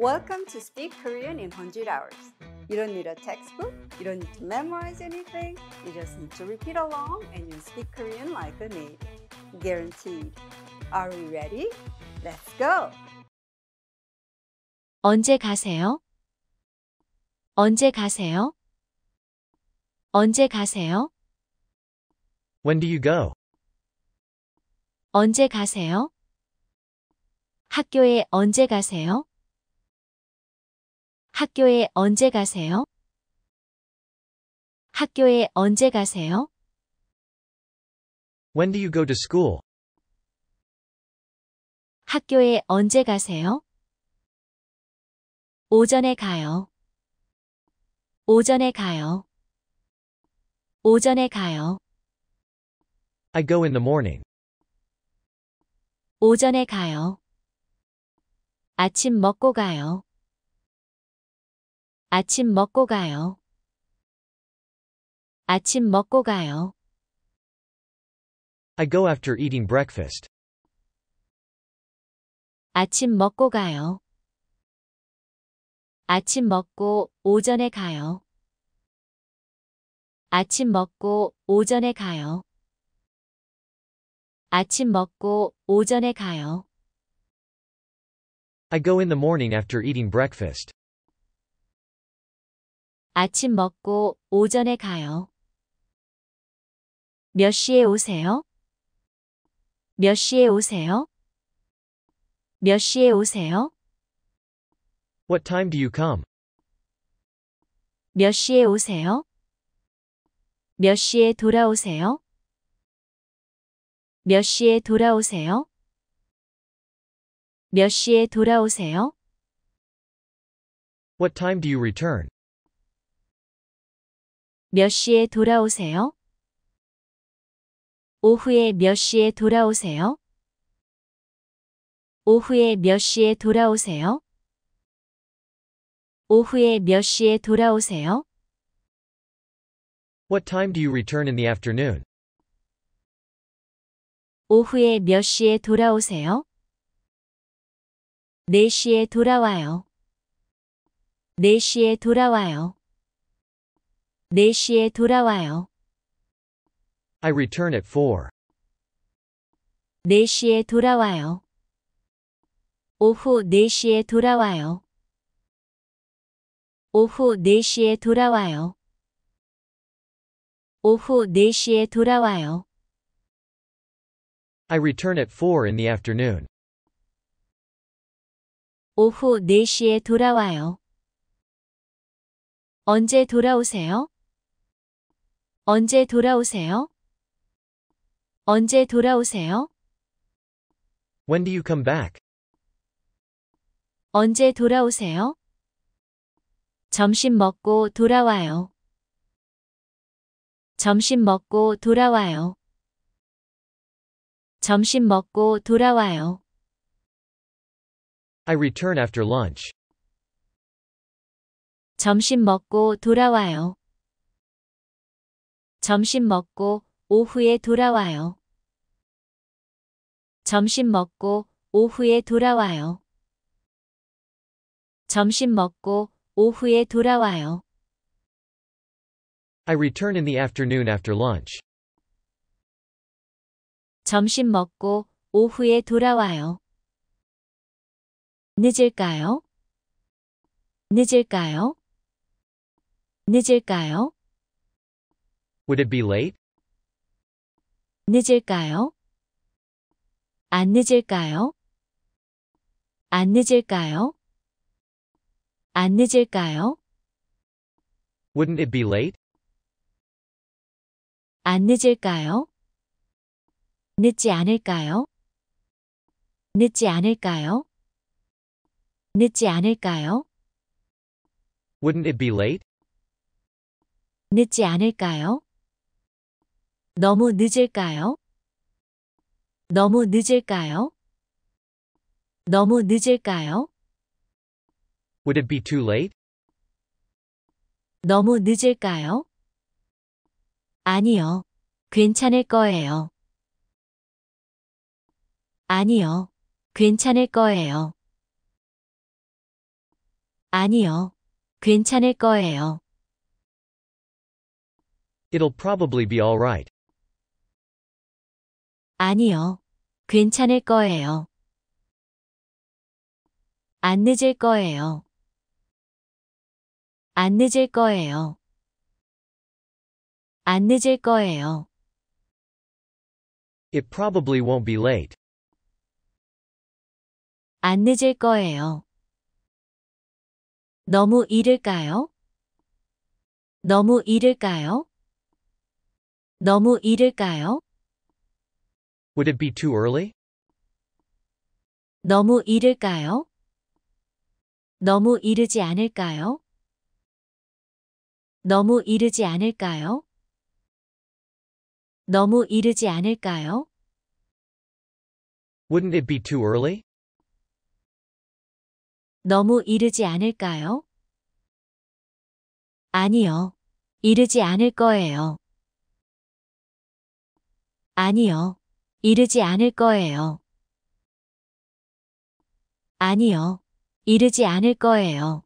Welcome to Speak Korean in 100 Hours. You don't need a textbook, you don't need to memorize anything, you just need to repeat along and you'll speak Korean like a native. Guaranteed. Are we ready? Let's go! 언제 가세요? 언제 가세요? 언제 가세요? When do you go? 언제 가세요? 학교에 언제 가세요? 학교에 언제 가세요? 학교에 언제 가세요? When do you go to school? 학교에 언제 가세요? 오전에 가요. 오전에 가요. 오전에 가요. I go in the morning. 오전에 가요. 아침 먹고 가요. 아침 먹고 가요. 아침 먹고 가요. I go after eating breakfast. 아침 먹고 가요. 아침 먹고 오전에 가요. 아침 먹고 오전에 가요. 아침 먹고 오전에 가요. I go in the morning after eating breakfast. 아침 먹고 오전에 가요. 몇 시에 오세요? 몇 시에 오세요? 몇 시에 오세요? What time do you come? 몇 시에 오세요? 몇 시에 돌아오세요? 몇 시에 돌아오세요? 몇 시에 돌아오세요? What time do you return? 몇 시에 돌아오세요? 오후에 몇 시에 돌아오세요? 오후에 몇 시에 돌아오세요? 오후에 몇 시에 돌아오세요? What time do you return in the afternoon? 오후에 몇 시에 돌아오세요? 4시에 돌아와요. 4시에 돌아와요. 4시에 돌아와요. I return at 4. 4시에 돌아와요. 오후 4시에 돌아와요. 오후 4시에 돌아와요. 오후 4시에 돌아와요. I return at 4 in the afternoon. 오후 4시에 돌아와요. 언제 돌아오세요? 언제 돌아오세요? 언제 돌아오세요? When do you come back? 언제 돌아오세요? 점심 먹고 돌아와요. 점심 먹고 돌아와요. 점심 먹고 돌아와요. I return after lunch. 점심 먹고 돌아와요. 점심 먹고 오후에 돌아와요. 점심 먹고 오후에 돌아와요. 점심 먹고 오후에 돌아와요. I return in the afternoon after lunch. 점심 먹고 오후에 돌아와요. 늦을까요? 늦을까요? 늦을까요? Would it be late? 늦을까요? 안 늦을까요? 안 늦을까요? 안 늦을까요? Wouldn't it be late? 안 늦을까요? 늦지 않을까요? 늦지 않을까요? 늦지 않을까요? Wouldn't it be late? 늦지 않을까요? 너무 늦을까요? 너무 늦을까요? 너무 늦을까요? Would it be too late? 너무 늦을까요? 아니요. 괜찮을 거예요. 아니요. 괜찮을 거예요. 아니요. 괜찮을 거예요. It'll probably be alright. 아니요. 괜찮을 거예요. 안 늦을 거예요. 안 늦을 거예요. 안 늦을 거예요. It probably won't be late. 안 늦을 거예요. 너무 이를까요? 너무 이를까요? 너무 이를까요? Would it be too early? 너무 이를까요? 너무 이르지 않을까요? 너무 이르지 않을까요? 너무 이르지 않을까요? Wouldn't it be too early? 너무 이르지 않을까요? 아니요. 이르지 않을 거예요. 아니요. 이르지 않을 거예요. 아니요. 이르지 않을 거예요.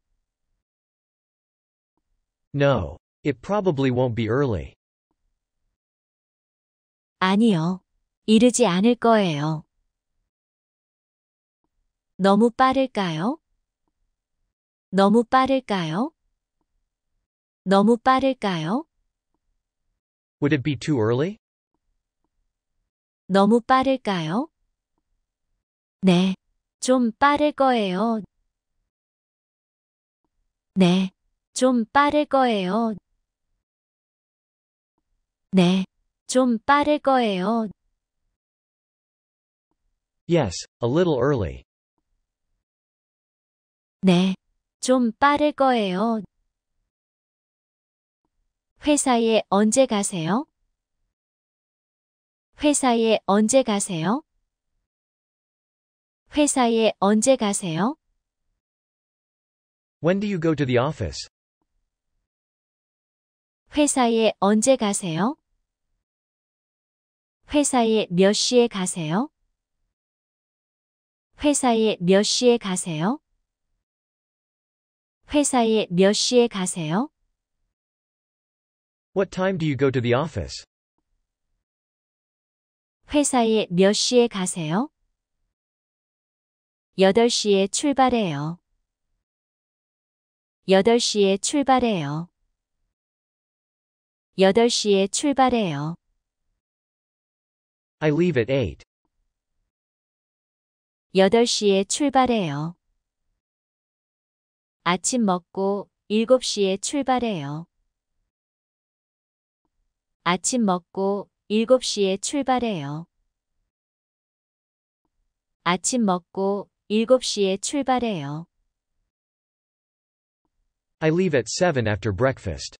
No, it probably won't be early. 아니요. 이르지 않을 거예요. 너무 빠를까요? 너무 빠를까요? 너무 빠를까요? Would it be too early? 너무 빠를까요? 네, 좀 빠를 거예요. 네, 좀 빠를 거예요. 네, 좀 빠를 거예요. Yes, a little early. 네, 좀 빠를 거예요. 회사에 언제 가세요? 회사에 언제 가세요? 회사에 언제 가세요? When do you go to the office? 회사에 언제 가세요? 회사에 몇 시에 가세요? 회사에 몇 시에 가세요? 회사에 몇 시에 가세요? What time do you go to the office? 회사에 몇 시에 가세요? 8시에 출발해요. 8시에 출발해요. 8시에 출발해요. I leave at 8. 8시에 출발해요. 아침 먹고 7시에 출발해요. 아침 먹고 7시에 출발해요. 아침 먹고 7시에 출발해요. I leave at 7 after breakfast.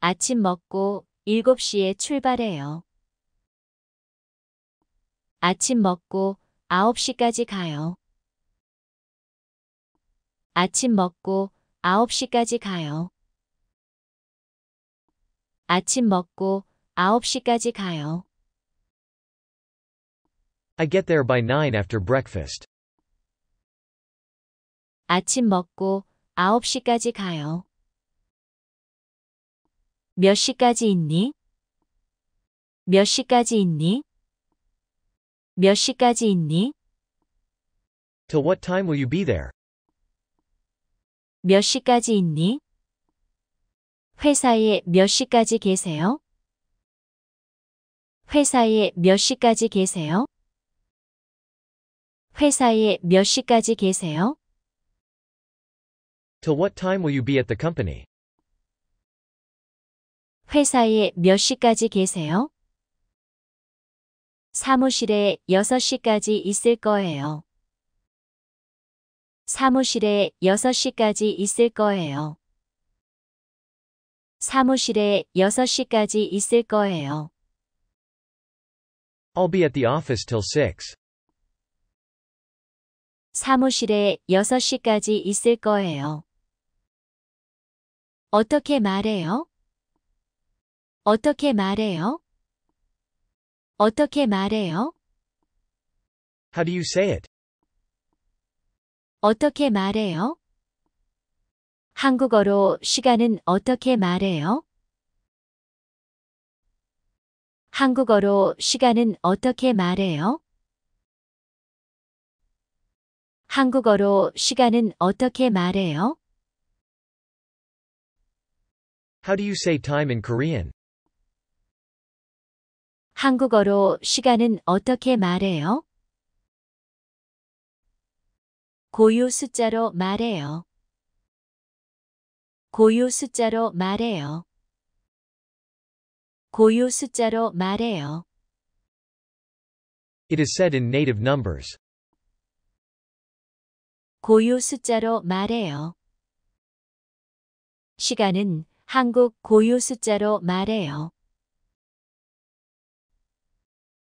아침 먹고 7시에 출발해요. 아침 먹고 9시까지 가요. 아침 먹고 9시까지 가요. 아침 먹고 9시까지 가요. I get there by 9 after breakfast. 아침 먹고 9시까지 가요. 몇 시까지 있니? 몇 시까지 있니? 몇 시까지 있니? Till what time will you be there? 몇 시까지 있니? 회사에 몇 시까지 계세요? 회사에 몇 시까지 계세요? 회사에 몇 시까지 계세요? Till what time will you be at the company? 회사에 몇 시까지 계세요? 사무실에 6시까지 있을 거예요. 사무실에 6시까지 있을 거예요. 사무실에 6시까지 있을 거예요. I'll be at the office till 6. 사무실에 6시까지 있을 거예요. 어떻게 말해요? 어떻게 말해요? 어떻게 말해요? How do you say it? 어떻게 말해요? 한국어로 시간은 어떻게 말해요? 한국어로 시간은 어떻게 말해요? 한국어로 시간은 어떻게 말해요? How do you say time in Korean? 한국어로 시간은 어떻게 말해요? 고유 숫자로 말해요. 고유 숫자로 말해요. 고유 숫자로 말해요. It is said in native numbers. 고유 숫자로 말해요. 시간은 한국 고유 숫자로 말해요.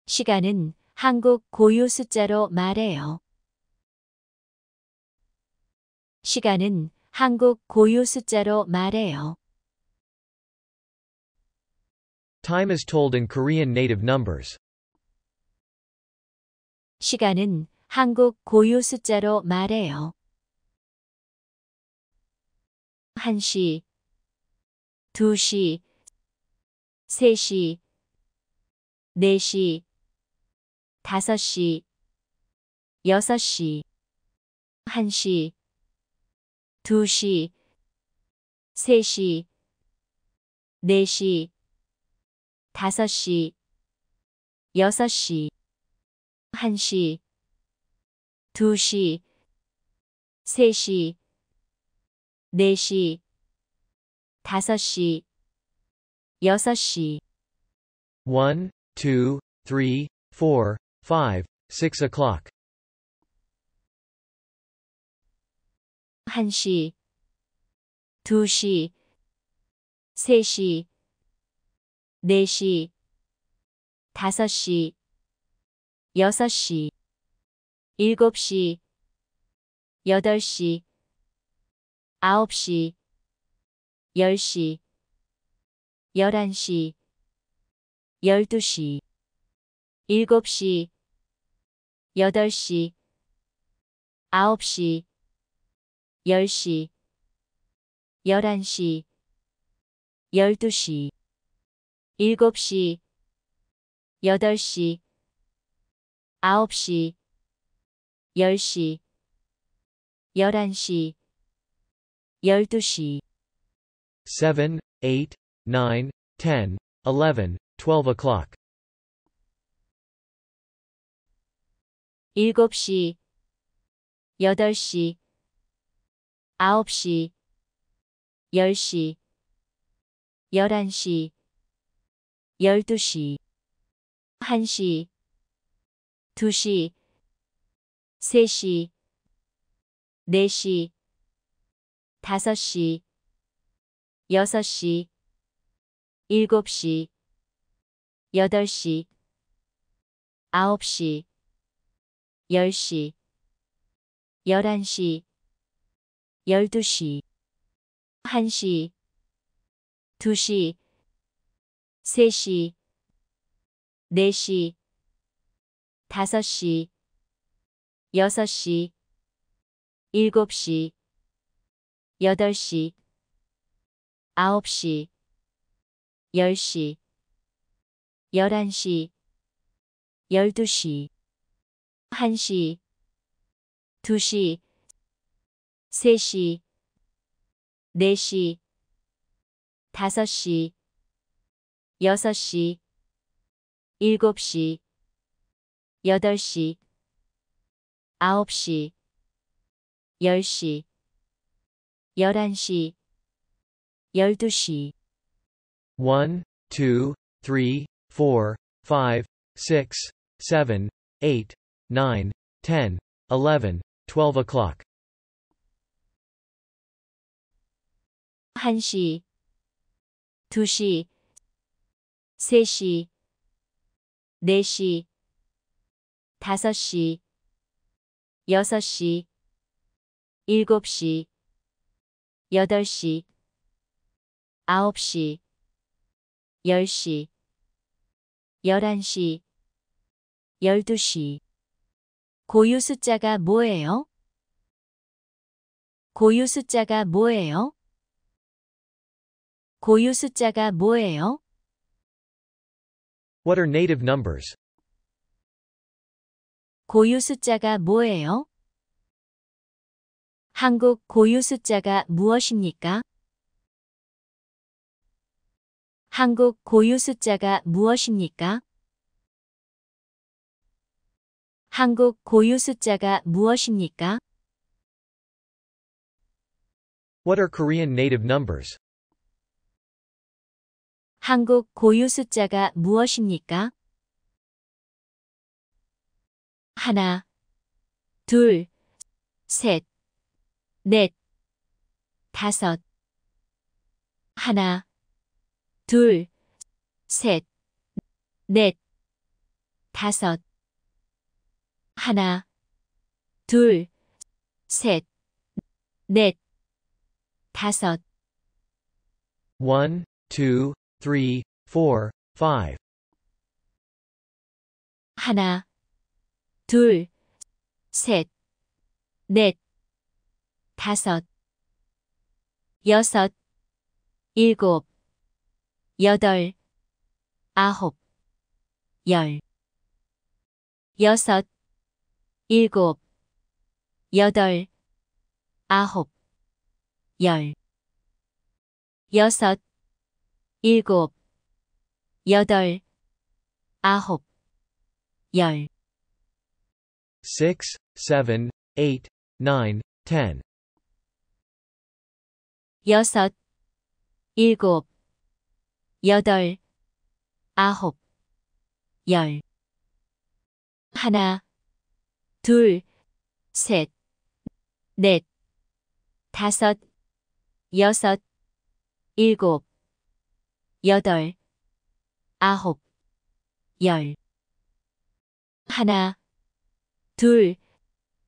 시간은 한국 고유 숫자로 말해요. 시간은 한국 고유 숫자로 말해요. Time is told in Korean native numbers. 시간은 한국 고유 숫자로 말해요. 1시, 2시, 3시, 4시, 5시, 6시, 1시, 2시, 3시, 4시, 5시, 6시, 1시, 2시, 3시, 4시, 5시, 6시 1, 2, 3, 4, 5, 6 o'clock 1시, 2시, 3시, 4시, 5시, 6시, 7시, 8시, 9시, 10시, 11시, 12시, 7시, 8시, 9시, 10시, 11시, 12시, 7시, 8시, 9시, 10시, 11시, 12시 7, 8, 9, 10, 11, 12 o'clock 7시, 8시, 9시, 10시, 11시, 12시, 1시, 2시, 3시, 4시, 5시, 6시, 7시, 8시, 9시, 10시, 11시, 12시, 1시, 2시, 3시, 4시, 5시, 6시, 7시, 8시, 9시, 10시, 11시, 12시, 1시, 2시, 3시, 4시, 5시, 6시, 7시, 8시, 9시, 10시, 11시, 12시 1, 2, 3, 4, 5, 6, 7, 8, 9, 10, 11, 12 o'clock 1시, 2시, 3시, 4시, 5시, 6시, 7시, 8시, 9시, 10시, 11시, 12시. 고유 숫자가 뭐예요? 고유 숫자가 뭐예요? 고유 숫자가 뭐예요? What are native numbers? 고유 숫자가 뭐예요? 한국 고유 숫자가 무엇입니까? 한국 고유 숫자가 무엇입니까? 한국 고유 숫자가 무엇입니까? What are Korean native numbers? 한국 고유 숫자가 무엇입니까? 하나, 둘, 셋, 넷, 다섯. 하나, 둘, 셋, 넷, 다섯. 하나, 둘, 셋, 넷, 다섯. 1, 2, 3, 4, 5 하나, 둘, 셋, 넷, 다섯, 여섯, 일곱, 여덟, 아홉, 열, 여섯, 일곱, 여덟, 아홉, 열, 여섯, 일곱, 여덟, 아홉, 열. 6, 7, 8, 9, 10. 여섯, 일곱, 여덟, 아홉, 열. 하나, 둘, 셋, 넷, 다섯, 여섯, 일곱, 여덟, 아홉, 열. 하나, 둘,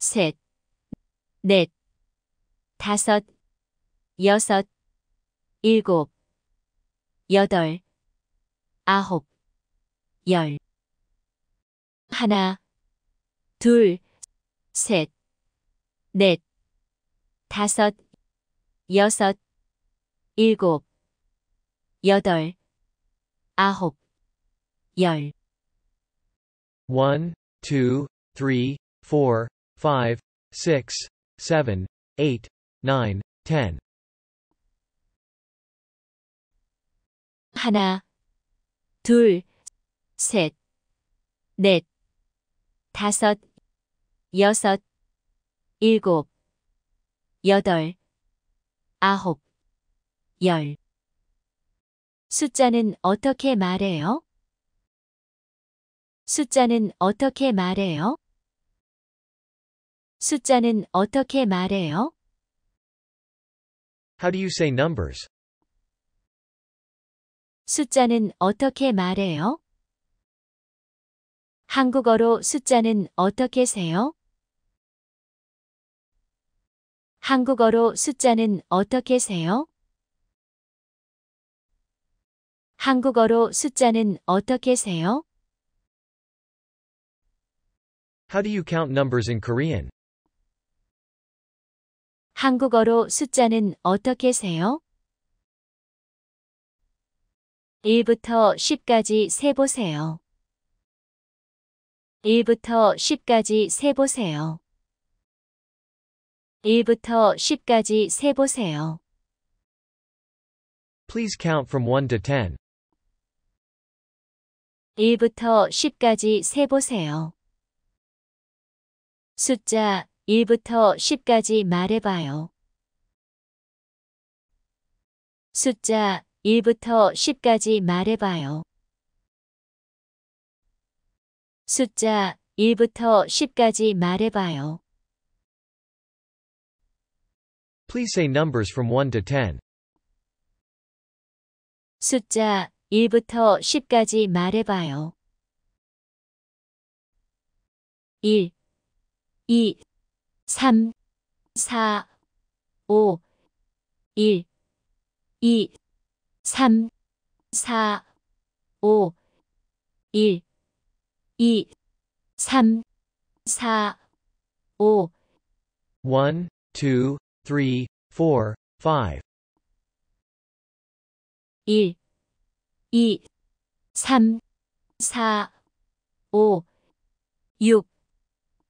셋, 넷, 다섯, 여섯, 일곱, 여덟, 아홉, 열. 하나, 둘, 셋, 넷, 다섯, 여섯, 일곱, 여덟, 아홉, 열. 1, 2, 3, 4, 5, 6, 7, 8, 9, 10. 하나, 둘, 셋, 넷, 다섯, 여섯, 일곱, 여덟, 아홉, 열. 숫자는 어떻게 말해요? 숫자는 어떻게 말해요? 숫자는 어떻게 말해요? How do you say numbers? 숫자는 어떻게 말해요? 한국어로 숫자는 어떻게 세요? 한국어로 숫자는 어떻게 세요? 한국어로 숫자는 어떻게 세요? How do you count numbers in Korean? 한국어로 숫자는 어떻게 세요? 1부터 10까지 세보세요. 1부터 10까지 세보세요. 1부터 10까지 세보세요. Please count from 1 to 10. 1부터 10까지 세보세요. 숫자 1부터 10까지 말해봐요. 숫자 1부터 10까지 말해봐요. 숫자 1부터 10까지 말해봐요. Please say numbers from 1 to 10. 숫자 1부터 10까지 말해봐요. 1, 2, 3, 4, 5, 1, 2, 3, 4, 5, 1, 2, 3, 4, 5 1, 2, 3, 4, 5 1, 2, 3, 4, 5, 6,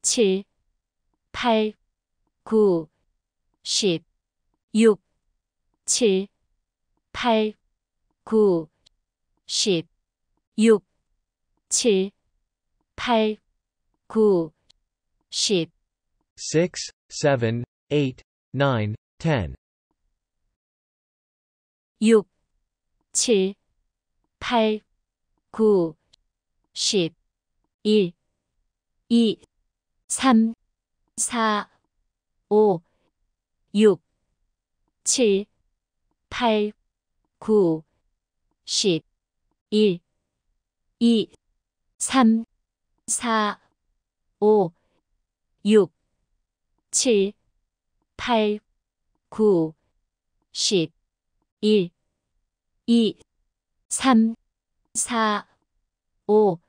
7, 8, 9, 10, 6, 7, 8, 9, 10, 6, 7, 8, 9, 10 6, 7, 8, 9, 10 6, 7, 8, 9, 10, 1, 2, 3, 4, 5, 6, 7, 8, 9, 10, 1, 2, 3, 4, 5, 6, 7, 8, 9, 10, 1, 2, 3, 4, 5, 6, 7, 8, 9, 10, 1, 2, 3, 4, 5,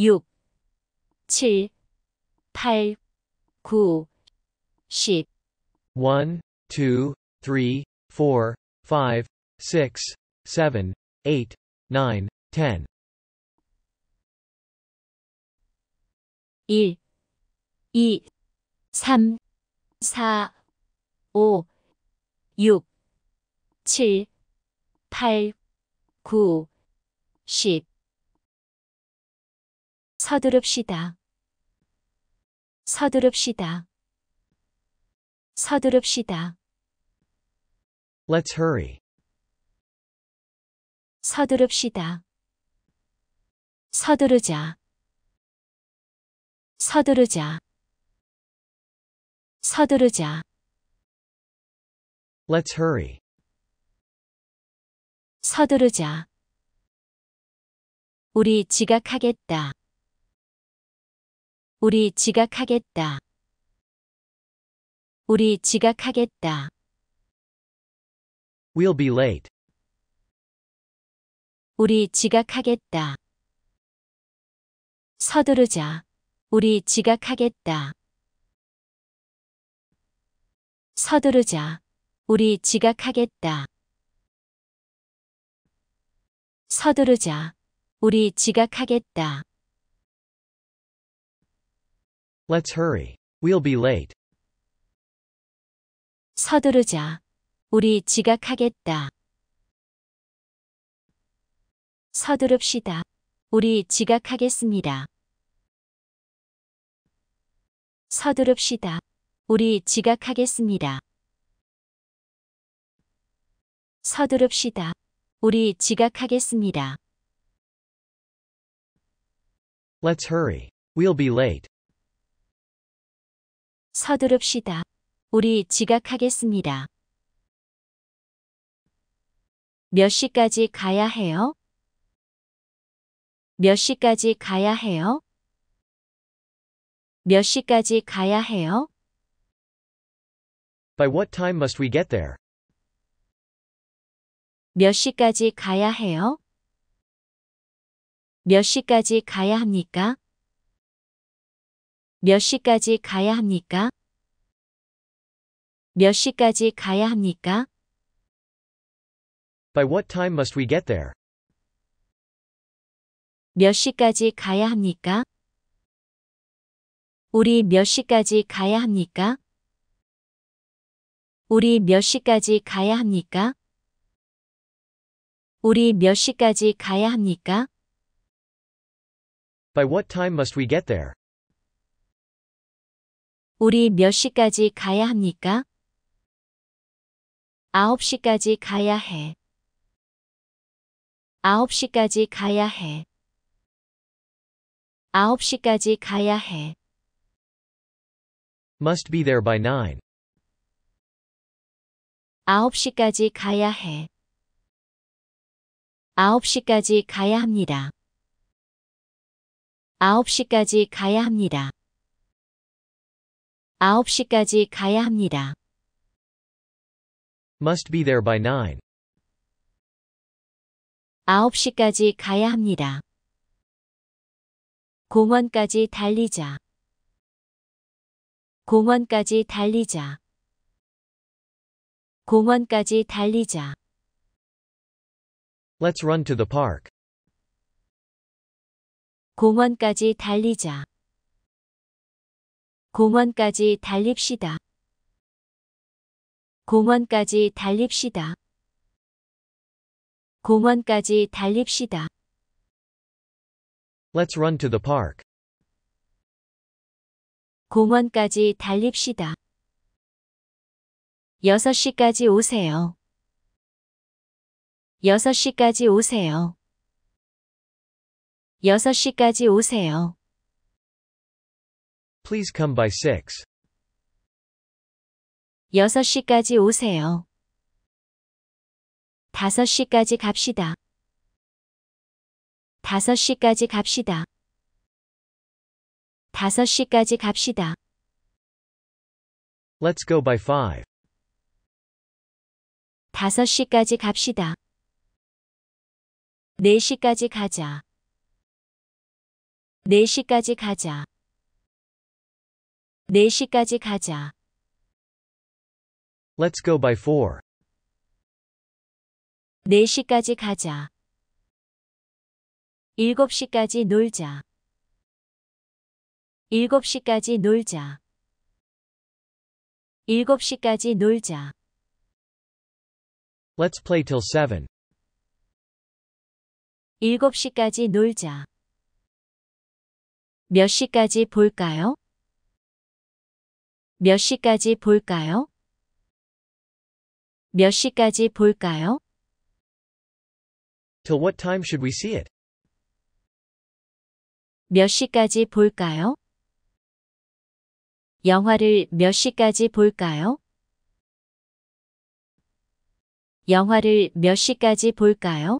6, 7, 8, 9, 10 1, 2, 3, 4, 5, 6, 7, 8, 9, 10 1, 2, 3, 4, 5, 6, 7, 8, 9, 10 서두릅시다. 서두릅시다. 서두릅시다. Let's hurry. 서두릅시다. 서두르자. 서두르자. 서두르자. Let's hurry. 서두르자. 우리 지각하겠다. 우리 지각하겠다. 우리 지각하겠다. We'll be late. 우리 지각하겠다. 서두르자. 우리 지각하겠다. 서두르자. 우리 지각하겠다. 서두르자. 우리 지각하겠다. Let's hurry. We'll be late. 서두르자. 우리 지각하겠다. 서두릅시다. 우리 지각하겠습니다. 서두릅시다. 우리 지각하겠습니다. 서두릅시다. 우리 지각하겠습니다. Let's hurry. We'll be late. 서두릅시다. 우리 지각하겠습니다. 몇 시까지 가야 해요? 몇 시까지 가야 해요? 몇 시까지 가야 해요? By what time must we get there? 몇 시까지 가야 해요? 몇 시까지 가야 합니까? 몇 시까지 가야 합니까? 몇 시까지 가야 합니까? By what time must we get there? 몇 시까지 가야 합니까? 우리 몇 시까지 가야 합니까? 우리 몇 시까지 가야 합니까? 우리 몇 시까지 가야 합니까? By what time must we get there? 우리 몇 시까지 가야 합니까? 9시까지 가야 해. 9시까지 가야 해. 9시까지 가야 해. Must be there by 9. 9시까지 가야 해. 9시까지 가야 합니다. 9시까지 가야 합니다. 9시까지 가야 합니다. Must be there by 9. 9시까지 가야 합니다. 공원까지 달리자. 공원까지 달리자. 공원까지 달리자. Let's run to the park. 공원까지 달리자. 공원까지 달립시다. 공원까지 달립시다. 공원까지 달립시다. Let's run to the park. 공원까지 달립시다. 6시까지 오세요. 6시까지 오세요. 6시까지 오세요. Please come by 6. 6시까지 오세요. 5시까지 갑시다. 5시까지 갑시다. 5시까지 갑시다. Let's go by 5. 5시까지 갑시다. 4시까지 가자. 4시까지 가자. 4시까지 가자. Let's go by 4. 4시까지 가자. 7시까지 놀자. 7시까지 놀자. 7시까지 놀자. Let's play till 7. 7시까지 놀자. 몇 시까지 볼까요? 몇 시까지 볼까요? 몇 시까지 볼까요? Till what time should we see it? 몇 시까지 볼까요? 영화를 몇 시까지 볼까요? 영화를 몇 시까지 볼까요?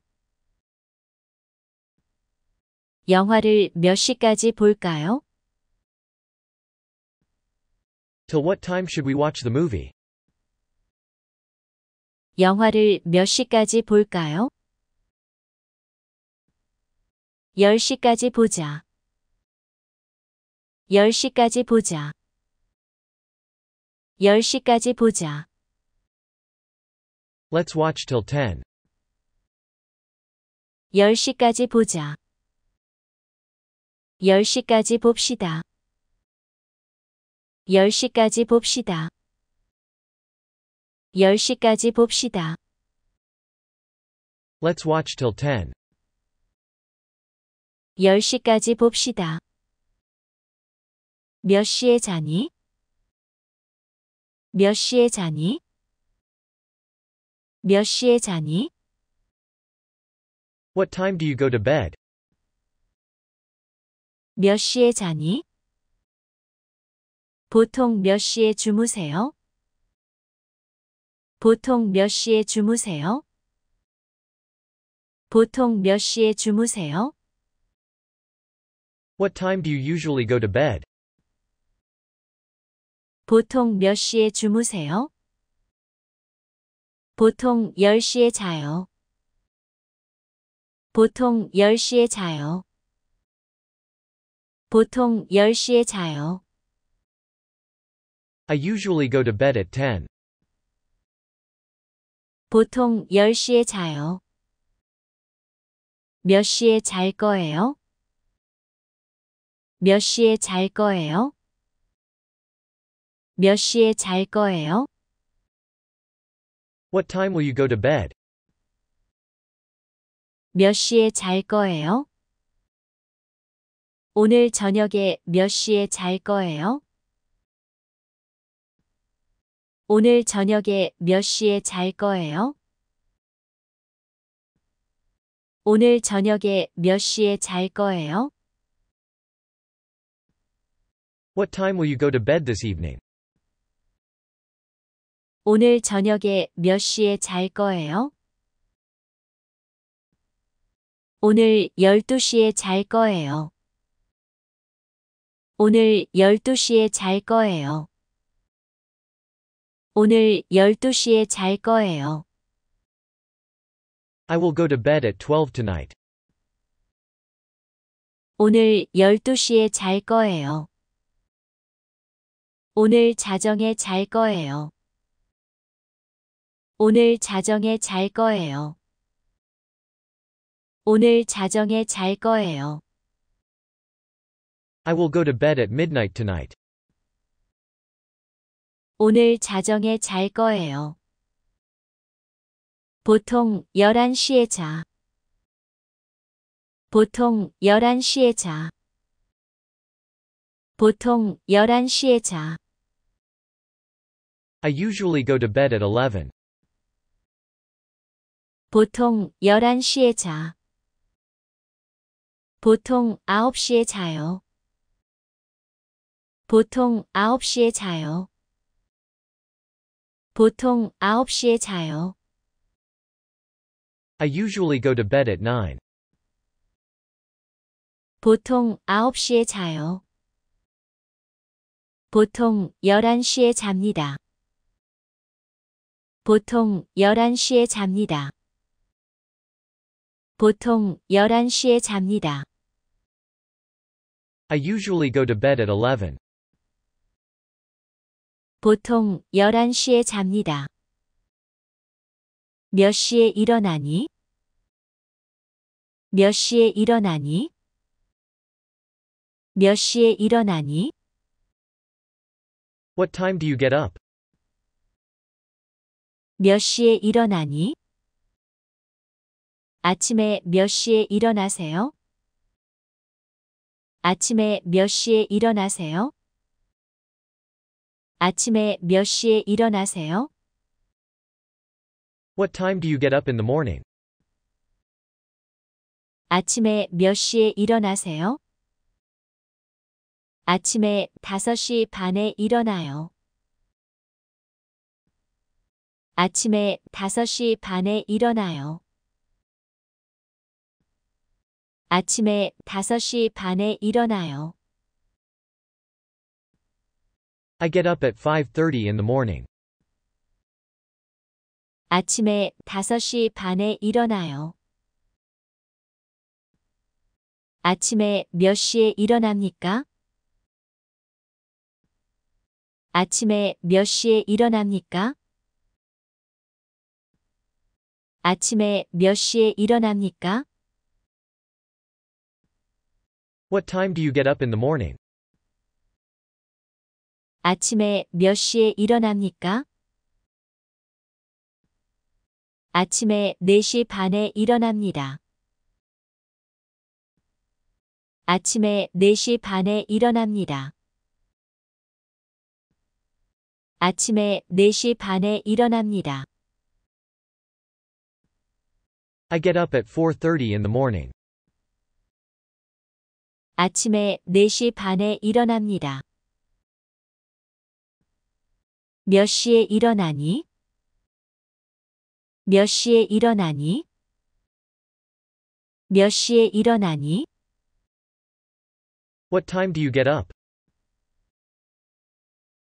영화를 몇 시까지 볼까요? Till what time should we watch the movie? 영화를 몇 시까지 볼까요? 10시까지 보자. 10시까지 보자. 10시까지 보자. Let's watch till 10. 10시까지 보자. 10시까지 봅시다. 10시까지 봅시다. 10시까지 봅시다. Let's watch till 10. 10시까지 봅시다. 몇 시에 자니? 몇 시에 자니? 몇 시에 자니? What time do you go to bed? 몇 시에 자니? 보통 몇 시에 주무세요? 보통 몇 시에 주무세요? 보통 몇 시에 주무세요? What time do you usually go to bed? 보통 몇 시에 주무세요? 보통 10시에 자요. 보통 10시에 자요. 보통 10시에 자요. I usually go to bed at 10. 보통 10시에 자요. 몇 시에 잘 거예요? 몇 시에 잘 거예요? 몇 시에 잘 거예요? What time will you go to bed? 몇 시에 잘 거예요? 오늘 저녁에 몇 시에 잘 거예요? 오늘 저녁에 몇 시에 잘 거예요? 오늘 저녁에 몇 시에 잘 거예요? What time will you go to bed this evening? 오늘 저녁에 몇 시에 잘 거예요? 오늘 12시에 잘 거예요. 오늘 12시에 잘 거예요. 오늘 12시에 잘 거예요. I will go to bed at 12 tonight. 오늘 12시에 잘 거예요. 오늘 자정에 잘 거예요. 오늘 자정에 잘 거예요. 오늘 자정에 잘 거예요. I will go to bed at midnight tonight. 오늘 자정에 잘 거예요. 보통 11시에 자. 보통 11시에 자. 보통 11시에 자. I usually go to bed at 11. 보통 11시에 자. 보통 9시에 자요. 보통 9시에 자요. 보통 9시에 자요. I usually go to bed at 9. 보통 9시에 자요. 보통 11시에 잡니다. 보통 11시에 잡니다. 보통 11시에 잡니다. I usually go to bed at 11. 보통 11시에 잡니다. 몇 시에 일어나니? 몇 시에 일어나니? 몇 시에 일어나니? What time do you get up? 몇 시에 일어나니? 아침에 몇 시에 일어나세요? 아침에 몇 시에 일어나세요? 아침에 몇 시에 일어나세요? What time do you get up in the morning? 아침에 몇 시에 일어나세요? 아침에 5시 반에 일어나요. 아침에 5시 반에 일어나요. 아침에 5시 반에 일어나요. I get up at 5.30 in the morning. 아침에 5시 반에 일어나요. 아침에 몇 시에 일어납니까? 아침에 몇 시에 일어납니까? 아침에 몇 시에 일어납니까? What time do you get up in the morning? 아침에 몇 시에 일어납니까? 아침에 4시 반에 일어납니다. 아침에 4시 반에 일어납니다. 아침에 4시 반에 일어납니다. I get up at 4:30 in the morning. 아침에 4시 반에 일어납니다. 몇 시에 일어나니? 몇 시에 일어나니? 몇 시에 일어나니? What time do you get up?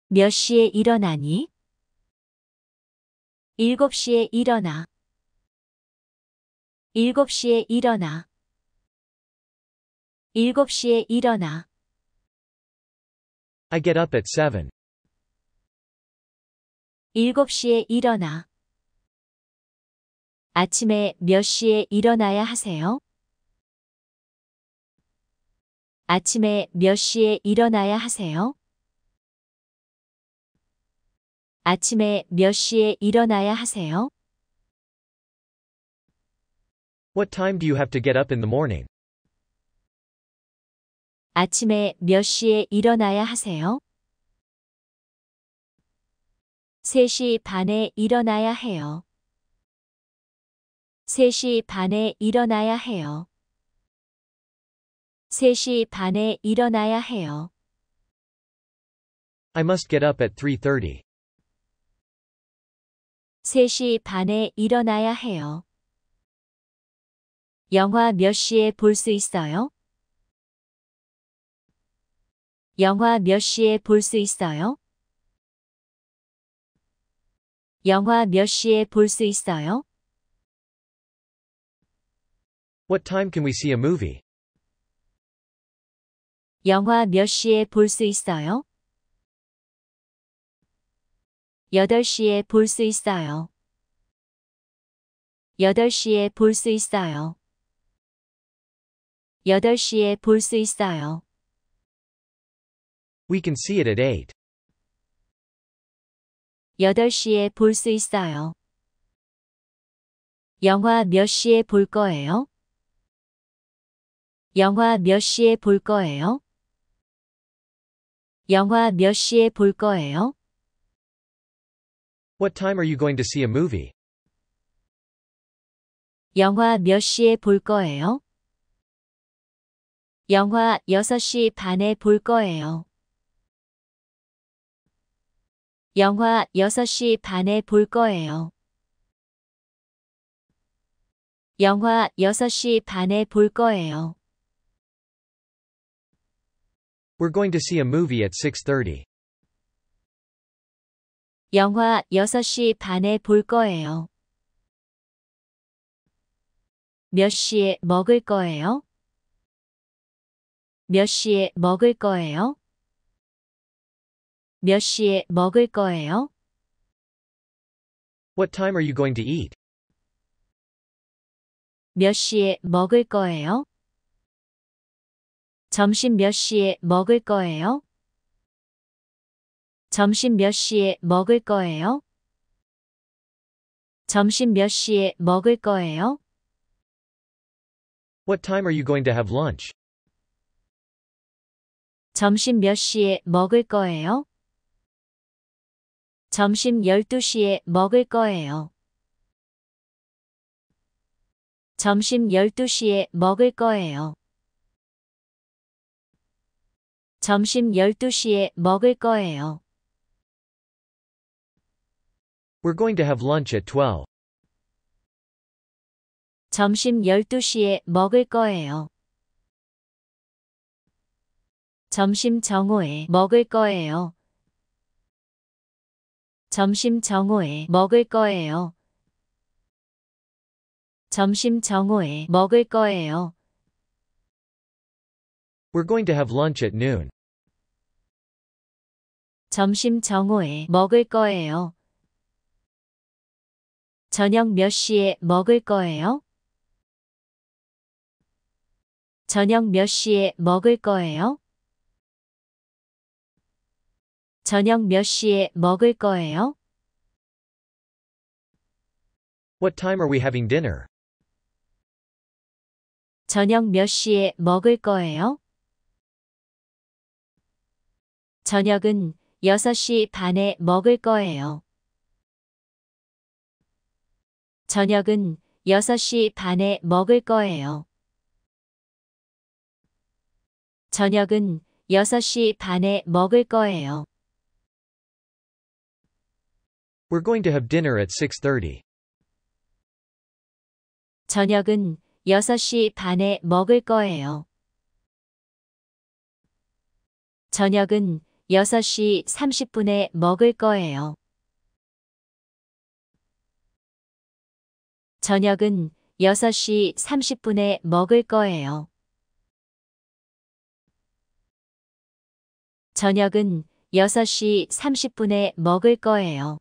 몇 시에 일어나니? 일곱 시에 일어나. 일곱 시에 일어나. 일곱 시에 일어나. I get up at 7. 7시에 일어나. 아침에 몇 시에 일어나야 하세요? 아침에 몇 시에 일어나야 하세요? 아침에 몇 시에 일어나야 하세요? What time do you have to get up in the morning? 아침에 몇 시에 일어나야 하세요? 3시 반에 일어나야 해요. 3시 반에 일어나야 해요. 3시 반에 일어나야 해요. I must get up at 3:30. 3시 반에 일어나야 해요. 영화 몇 시에 볼 수 있어요? 영화 몇 시에 볼 수 있어요? 영화 몇 시에 볼 수 있어요? What time can we see a movie? 영화 몇 시에 볼 수 있어요? 8시에 볼 수 있어요. 8시에 볼 수 있어요. 8시에 볼 수 있어요. We can see it at 8. 8시에 볼 수 있어요. 영화 몇 시에 볼 거예요? 영화 몇 시에 볼 거예요? 영화 몇 시에 볼 거예요? What time are you going to see a movie? 영화 몇 시에 볼 거예요? 영화 6시 반에 볼 거예요. 영화 6시 반에 볼 거예요. 영화 6시 반에 볼 거예요. We're going to see a movie at 6:30. 영화 6시 반에 볼 거예요. 몇 시에 먹을 거예요? 몇 시에 먹을 거예요? 몇 시에 먹을 거예요? What time are you going to eat? 몇 시에 먹을 거예요? 점심 몇 시에 먹을 거예요? 점심 몇 시에 먹을 거예요? 점심 몇 시에 먹을 거예요? What time are you going to have lunch? 점심 몇 시에 먹을 거예요? 점심 12시에 먹을 거예요. 점심 12시에 먹을 거예요. 점심 12시에 먹을 거예요. We're going to have lunch at 12. 점심 12시에 먹을 거예요. 점심 정오에 먹을 거예요. 점심 정오에 먹을 거예요. 점심 정오에 먹을 거예요. We're going to have lunch at noon. 점심 정오에 먹을 거예요. 저녁 몇 시에 먹을 거예요? 저녁 몇 시에 먹을 거예요? 저녁 몇 시에 먹을 거예요? What time are we having dinner? 저녁 몇 시에 먹을 거예요? 저녁은 6시 반에 먹을 거예요. 저녁은 6시 반에 먹을 거예요. 저녁은 6시 반에 먹을 거예요. We're going to have dinner at 6.30. 저녁은 6시 반에 먹을 거예요. 저녁은 6시 30분에 먹을 거예요. 저녁은 6시 30분에 먹을 거예요. 저녁은 6시 30분에 먹을 거예요.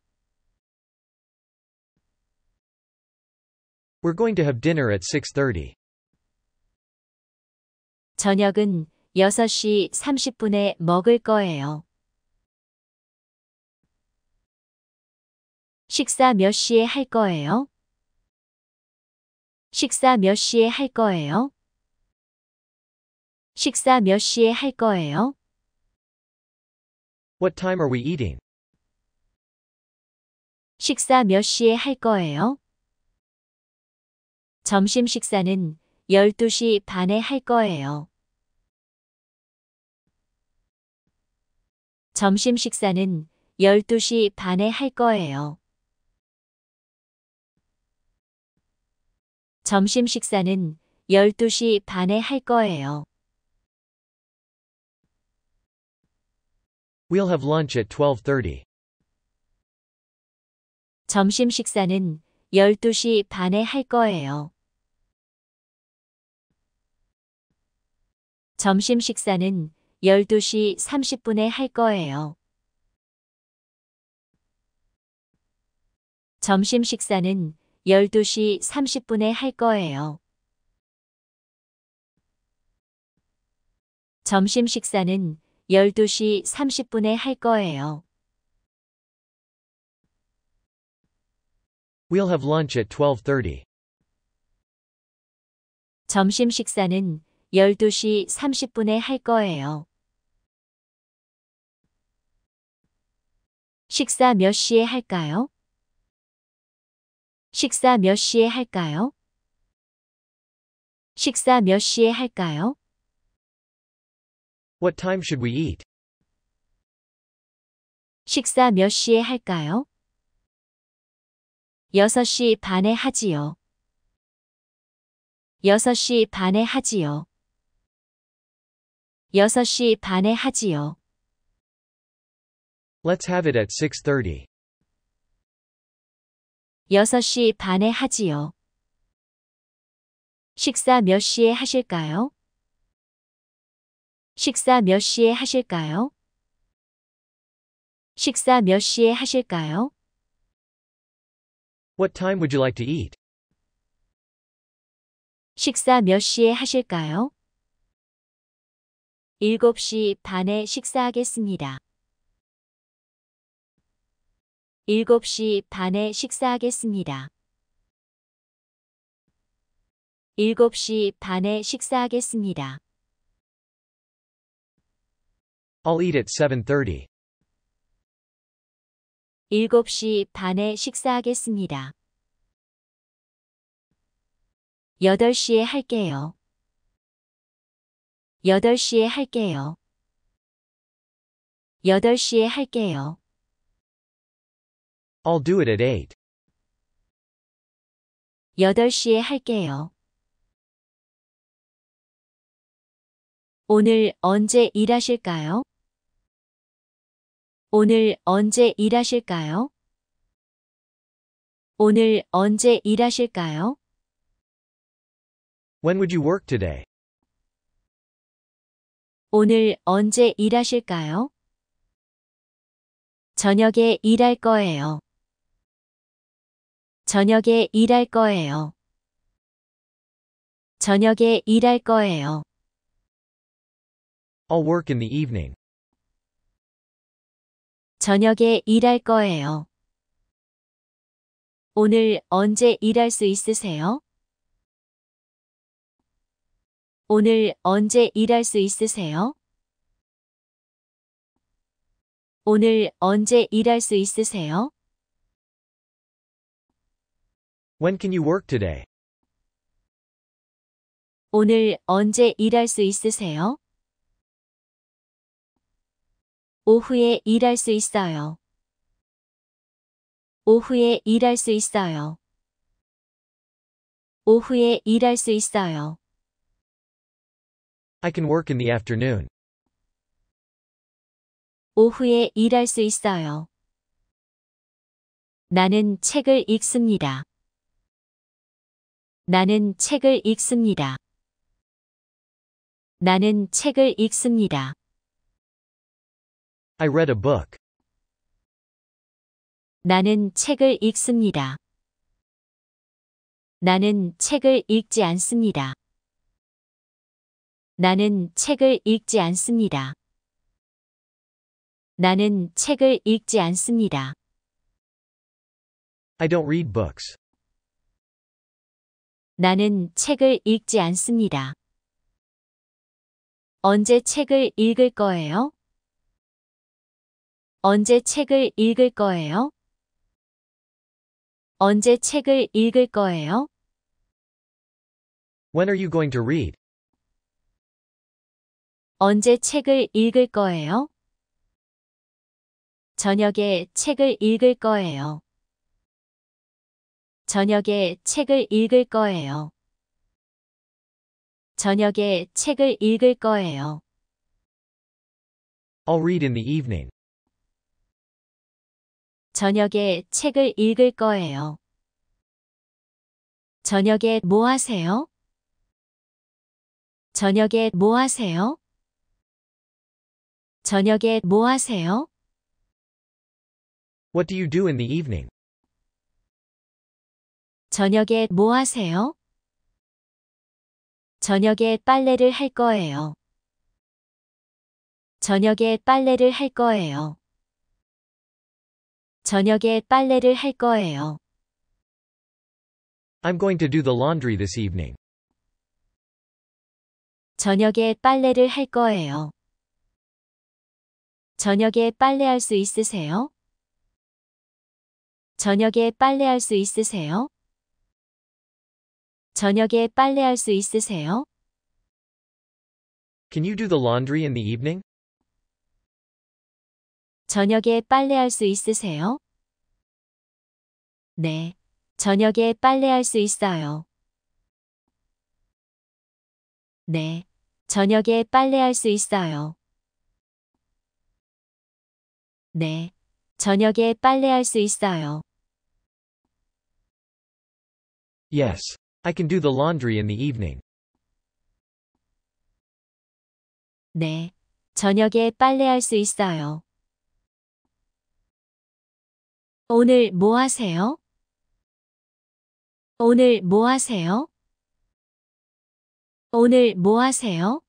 We're going to have dinner at 6:30. 저녁은 6시 30분에 먹을 거예요. 식사 몇 시에 할 거예요? 식사 몇 시에 할 거예요? 식사 몇 시에 할 거예요? What time are we eating? 식사 몇 시에 할 거예요? 점심 식사는 12시 반에 할 거예요. 점심 식사는 12시 반에 할 거예요. 점심 식사는 12시 반에 할 거예요. We'll have lunch at 12:30. 점심 식사는 12시 반에 할 거예요. 점심 식사는 12시 30분에 할 거예요. 점심 식사는 12시 30분에 할 거예요. 점심 식사는 12시 30분에 할 거예요. We'll have lunch at 12:30. 점심 식사는 12시 30분에 할 거예요. 식사 몇 시에 할까요? 식사 몇 시에 할까요? 식사 몇 시에 할까요? What time should we eat? 식사 몇 시에 할까요? 6시 반에 하지요. 6시 반에 하지요. 6시 반에 하지요. Let's have it at 6:30. 6시 반에 하지요. 식사 몇 시에 하실까요? 식사 몇 시에 하실까요? 식사 몇 시에 하실까요? What time would you like to eat? 식사 몇 시에 하실까요? 7시 반에 식사하겠습니다. 7시 반에 식사하겠습니다. 7시 반에 식사하겠습니다. I'll eat at 7:30. 7시 반에 식사하겠습니다. 8시에 할게요. 8시에 할게요. 8시에 할게요. I'll do it at 8. 8시에 할게요. 오늘 언제 일하실까요? 오늘 언제 일하실까요? 오늘 언제 일하실까요? When would you work today? 오늘 언제 일하실까요? 저녁에 일할 거예요. 저녁에 일할 거예요. 저녁에 일할 거예요. I'll work in the evening. 저녁에 일할 거예요. 오늘 언제 일할 수 있으세요? 오늘 언제 일할 수 있으세요? 오늘 언제 일할 수 있으세요? When can you work today? 오늘 언제 일할 수 있으세요? 오후에 일할 수 있어요. 오후에 일할 수 있어요. 오후에 일할 수 있어요. I can work in the afternoon. 오후에 일할 수 있어요. 나는 책을 읽습니다. 나는 책을 읽습니다. 나는 책을 읽습니다. I read a book. 나는 책을 읽습니다. 나는 책을 읽지 않습니다. 나는 책을 읽지 않습니다. 나는 책을 읽지 않습니다. I don't read books. 나는 책을 읽지 않습니다. 언제 책을 읽을 거예요? 언제 책을 읽을 거예요? 언제 책을 읽을 거예요? When are you going to read? 언제 책을 읽을 거예요? 저녁에 책을 읽을 거예요. 저녁에 책을 읽을 거예요. 저녁에 책을 읽을 거예요. I'll read in the evening. 저녁에 책을 읽을 거예요. 저녁에 뭐 하세요? 저녁에 뭐 하세요? 저녁에 뭐 하세요? What do you do in the evening? 저녁에 뭐 하세요? 저녁에 빨래를 할 거예요. 저녁에 빨래를 할 거예요. 저녁에 빨래를 할 거예요. I'm going to do the laundry this evening. 저녁에 빨래를 할 거예요. 저녁에 빨래할 수 있으세요? 저녁에 빨래할 수 있으세요? 저녁에 빨래할 수 있으세요? Can you do the laundry in the evening? 저녁에 빨래할 수 있으세요? 네, 저녁에 빨래할 수 있어요. 네, 저녁에 빨래할 수 있어요. 네, 저녁에 빨래할 수 있어요. Yes, I can do the laundry in the evening. 네, 저녁에 빨래할 수 있어요. 오늘 뭐 하세요? 오늘 뭐 하세요? 오늘 뭐 하세요?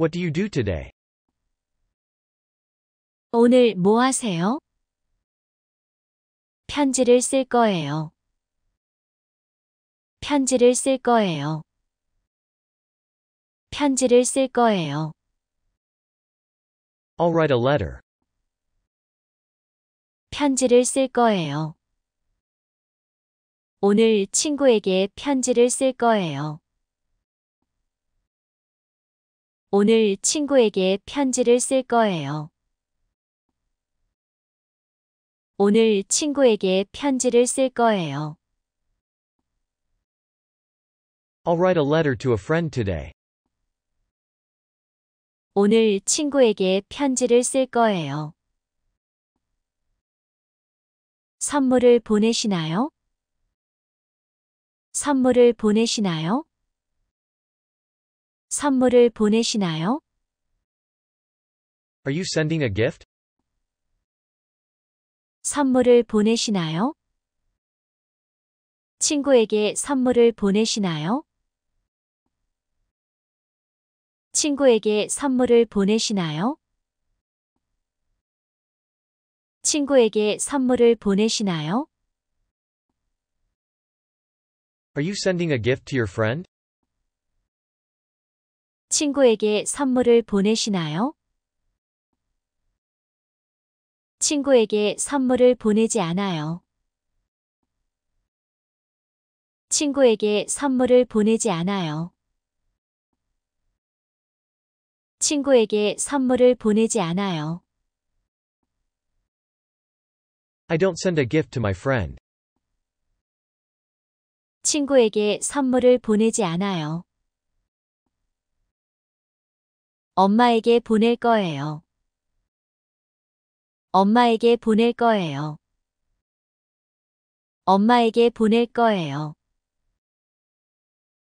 What do you do today? 오늘 뭐 하세요? 편지를 쓸 거예요. 편지를 쓸 거예요. 편지를 쓸 거예요. I'll write a letter. 편지를 쓸 거예요. 오늘 친구에게 편지를 쓸 거예요. 오늘 친구에게 편지를 쓸 거예요. 오늘 친구에게 편지를 쓸 거예요. I'll write a letter to a friend today. 오늘 친구에게 편지를 쓸 거예요. 선물을 보내시나요? 선물을 보내시나요? 선물을 보내시나요? Are you sending a gift? 선물을 보내시나요? 친구에게 선물을 보내시나요? 친구에게 선물을 보내시나요? 친구에게 선물을 보내시나요? Are you sending a gift to your friend? 친구에게 선물을 보내시나요? 친구에게 선물을 보내지 않아요. 친구에게 선물을 보내지 않아요. 친구에게 선물을 보내지 않아요. I don't send a gift to my friend. 친구에게 선물을 보내지 않아요. 엄마에게 보낼 거예요. 엄마에게 보낼 거예요. 엄마에게 보낼 거예요.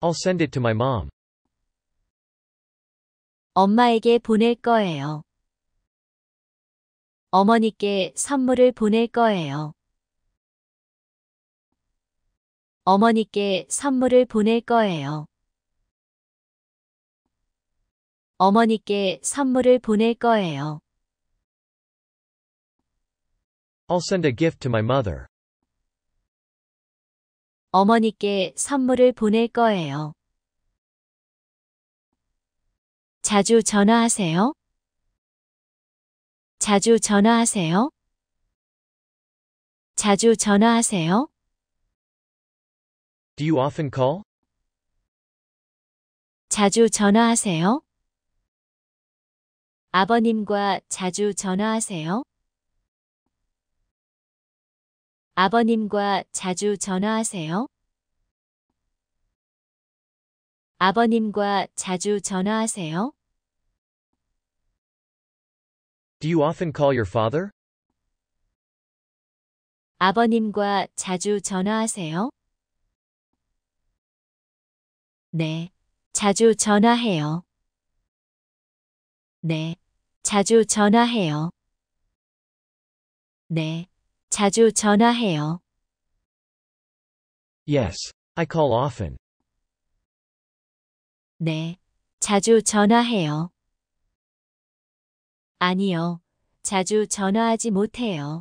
I'll send it to my mom. 엄마에게 보낼 거예요. 어머니께 선물을 보낼 거예요. 어머니께 선물을 보낼 거예요. 어머니께 선물을 보낼 거예요. I'll send a gift to my mother. 어머니께 선물을 보낼 거예요. 자주 전화하세요? 자주 전화하세요? 자주 전화하세요? Do you often call? 자주 전화하세요? 아버님과 자주 전화하세요? 아버님과 자주 전화하세요? 아버님과 자주 전화하세요? Do you often call your father? 아버님과 자주 전화하세요? 네, 자주 전화해요. 네, 자주 전화해요. 네, 자주 전화해요. Yes, I call often. 네, 자주 전화해요. 아니요. 자주 전화하지 못해요.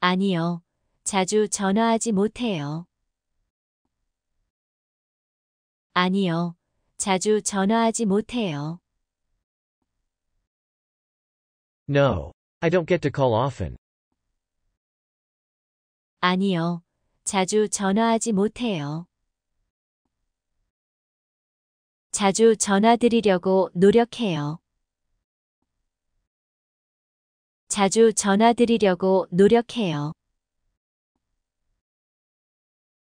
아니요. 자주 전화하지 못해요. 아니요. 자주 전화하지 못해요. No. I don't get to call often. 아니요. 자주 전화하지 못해요. 자주 전화드리려고 노력해요. 자주 전화드리려고 노력해요.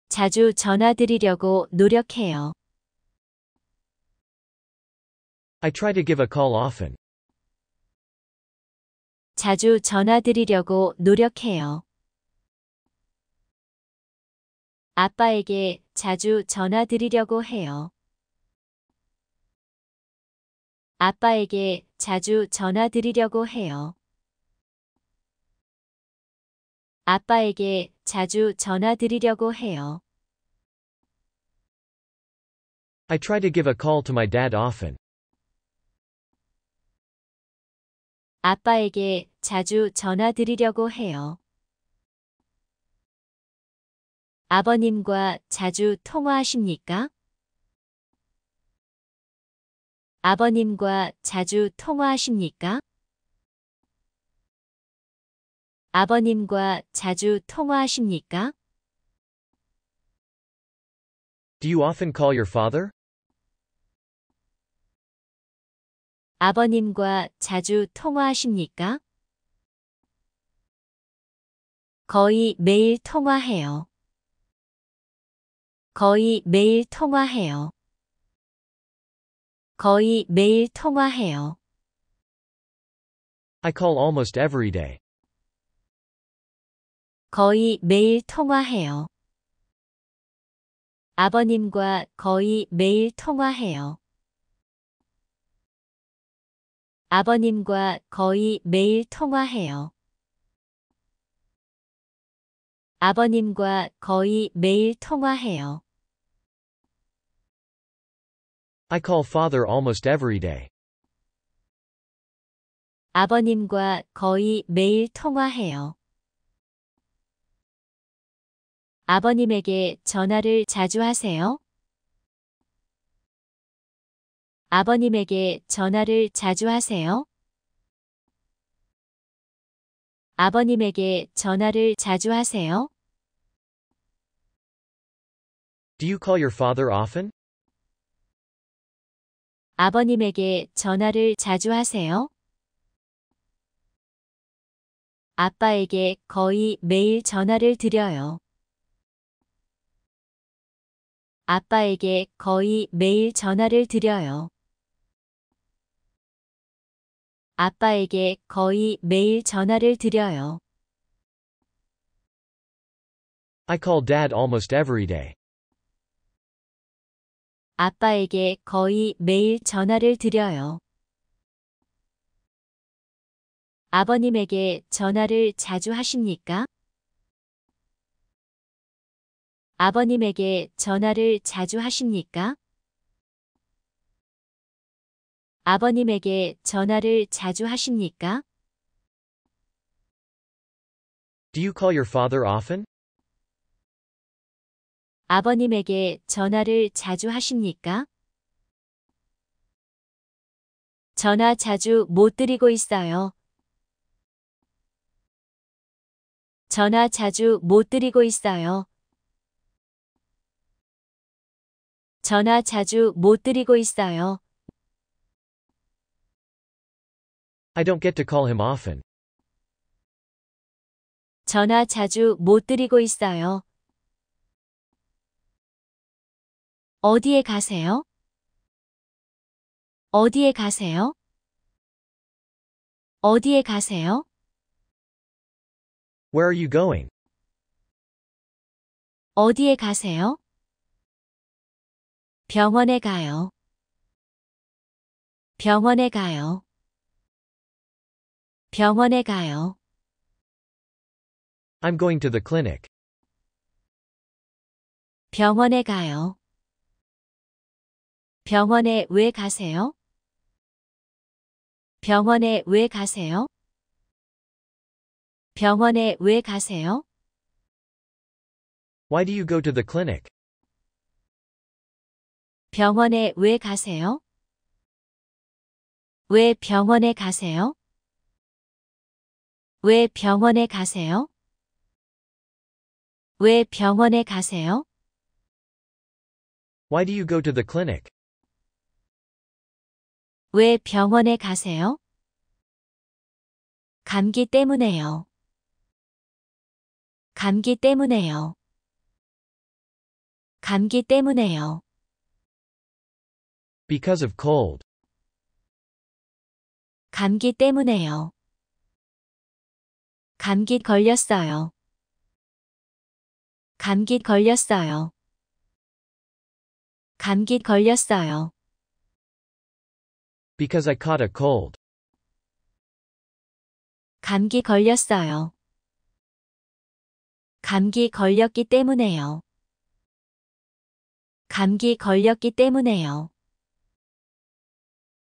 자주 전화드리려고 노력해요. I try to give a call often. 자주 전화드리려고 노력해요. 아빠에게 자주 전화드리려고 해요. 아빠에게 자주 전화드리려고 해요. 아빠에게 자주 전화드리려고 해요. I try to give a call to my dad often. 아빠에게 자주 전화드리려고 해요. 아버님과 자주 통화하십니까? 아버님과 자주 통화하십니까? 아버님과 자주 통화하십니까? Do you often call your father? 아버님과 자주 통화하십니까? 거의 매일 통화해요. 거의 매일 통화해요. 거의 매일 통화해요. I call almost every day. 거의 매일 통화해요. 아버님과 거의 매일 통화해요. 아버님과 거의 매일 통화해요. 아버님과 거의 매일 통화해요. I call father almost every day. 아버님과 거의 매일 통화해요. 아버님에게 전화를 자주 하세요? 아버님에게 전화를 자주 하세요? 아버님에게 전화를 자주 하세요? Do you call your father often? 아버님에게 전화를 자주 하세요? 아빠에게 거의 매일 전화를 드려요. 아빠에게 거의 매일 전화를 드려요. 아빠에게 거의 매일 전화를 드려요. I call dad almost every day. 아빠에게 거의 매일 전화를 드려요. 아버님에게 전화를 자주 하십니까? 아버님에게 전화를 자주 하십니까? 아버님에게 전화를 자주 하십니까? Do you call your father often? 아버님에게 전화를 자주 하십니까? 전화 자주 못 드리고 있어요. 전화 자주 못 드리고 있어요. 전화 자주 못 드리고 있어요. I don't get to call him often. 전화 자주 못 드리고 있어요. 어디에 가세요? 어디에 가세요? 어디에 가세요? Where are you going? 어디에 가세요? 병원에 가요. 병원에 가요. 병원에 가요. I'm going to the clinic. 병원에 가요. 병원에 왜 가세요? 병원에 왜 가세요? 병원에 왜 가세요? Why do you go to the clinic? 병원에 왜 가세요? 왜 병원에 가세요? 왜 병원에 가세요? 왜 병원에 가세요? Why do you go to the clinic? 왜 병원에 가세요? 감기 때문에요. 감기 때문에요. 감기 때문에요. Because of cold. 감기 때문에요. 감기 걸렸어요. 감기 걸렸어요. 감기 걸렸어요. Because I caught a cold. 감기 걸렸어요. 감기 걸렸기 때문에요. 감기 걸렸기 때문에요.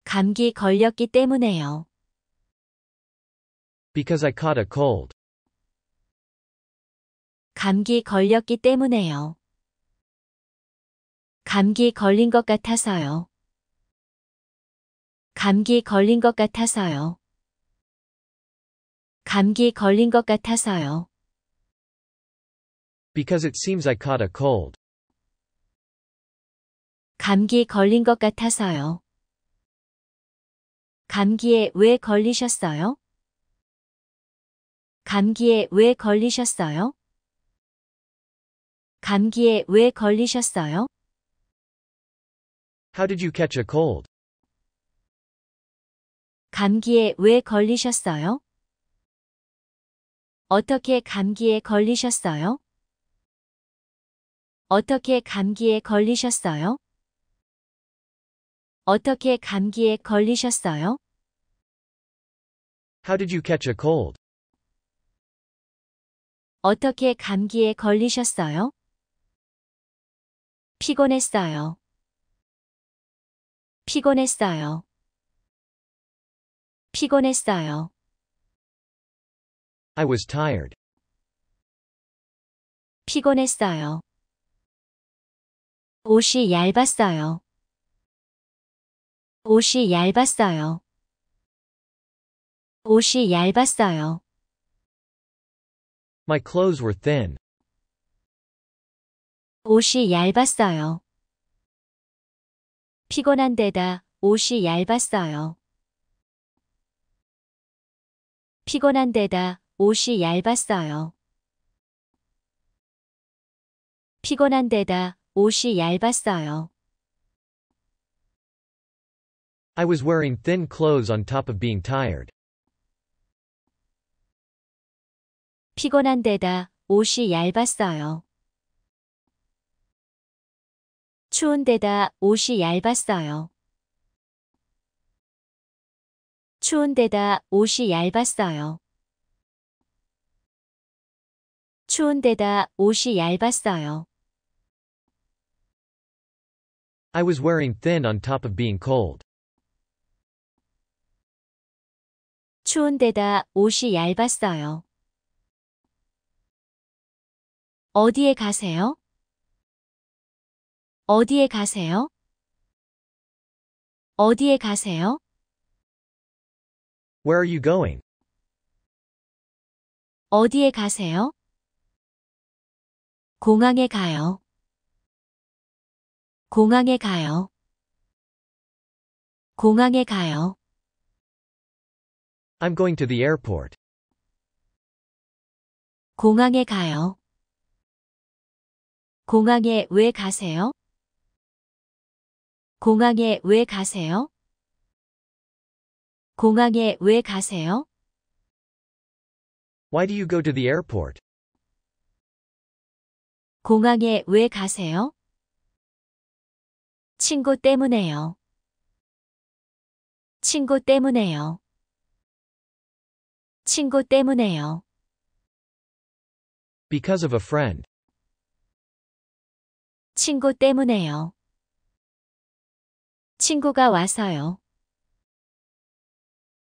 감기 걸렸기 때문에요. Because I caught a cold. 감기 걸렸기 때문에요. 감기 걸린 것 같아서요. 감기 걸린 것 같아서요. 감기 걸린 것 같아서요. Because it seems I caught a cold. 감기 걸린 것 같아서요. 감기에 왜 걸리셨어요? 감기에 왜 걸리셨어요? 감기에 왜 걸리셨어요? How did you catch a cold? 감기에 왜 걸리셨어요? 어떻게 감기에 걸리셨어요? 어떻게 감기에 걸리셨어요? 어떻게 감기에 걸리셨어요? How did you catch a cold? 어떻게 감기에 걸리셨어요? 피곤했어요. 피곤했어요. 피곤했어요. I was tired. 피곤했어요. 옷이 얇았어요. 옷이 얇았어요. 옷이 얇았어요. My clothes were thin. 옷이 얇았어요. 피곤한 데다 옷이 얇았어요. 피곤한 데다 옷이 얇았어요. 피곤한 데다 옷이 얇았어요. I was wearing thin clothes on top of being tired. 피곤한 데다 옷이 얇았어요. 추운 데다 옷이 얇았어요. 추운 데다 옷이 얇았어요. 추운 데다 옷이 얇았어요. I was wearing thin on top of being cold. 추운 데다 옷이 얇았어요. 어디에 가세요? 어디에 가세요? 어디에 가세요? Where are you going? 어디에 가세요? 공항에 가요. 공항에 가요. 공항에 가요. I'm going to the airport. 공항에 가요. 공항에 왜 가세요? 공항에 왜 가세요? 공항에 왜 가세요? Why do you go to the airport? 공항에 왜 가세요? 친구 때문에요. 친구 때문에요. 친구 때문에요. Because of a friend. 친구 때문에요. 친구가 와서요.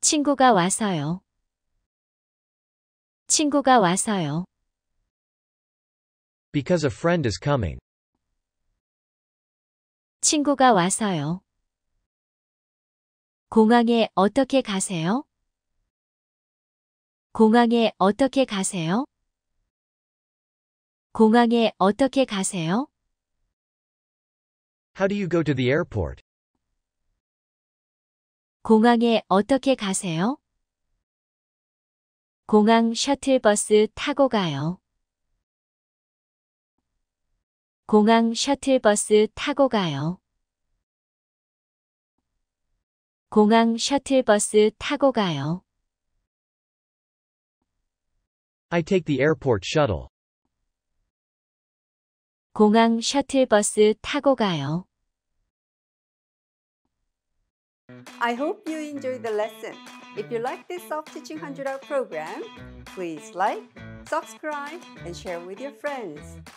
친구가 와서요. 친구가 와서요. Because a friend is coming. 친구가 와서요. 공항에 어떻게 가세요? 공항에 어떻게 가세요? 공항에 어떻게 가세요? How do you go to the airport? 공항에 어떻게 가세요? 공항 셔틀버스 타고 가요. 공항 셔틀버스 타고 가요. 공항 셔틀버스 타고 가요. I take the airport shuttle. 공항 셔틀버스 타고 가요. I hope you enjoyed the lesson. If you like this Self Teaching 100 Hour program, please like, subscribe, and share with your friends.